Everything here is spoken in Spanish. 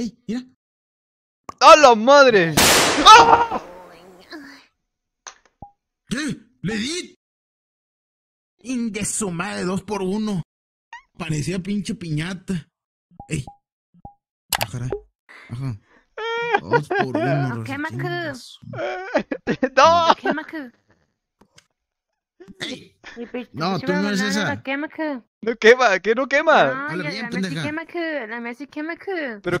¡Ey, mira! ¡A la madre! ¡Ah! ¿Qué? ¡Eh! ¡Le di! Indesumada madre! dos por uno. Parecía pinche piñata. ¡Ey! Ajá, ajá. Dos por uno. ¡Qué ¡No! ¡Qué No, tú no eres esa. No quema, ¿Qué no quema. No, la, la Messi quema la Messi quema Pero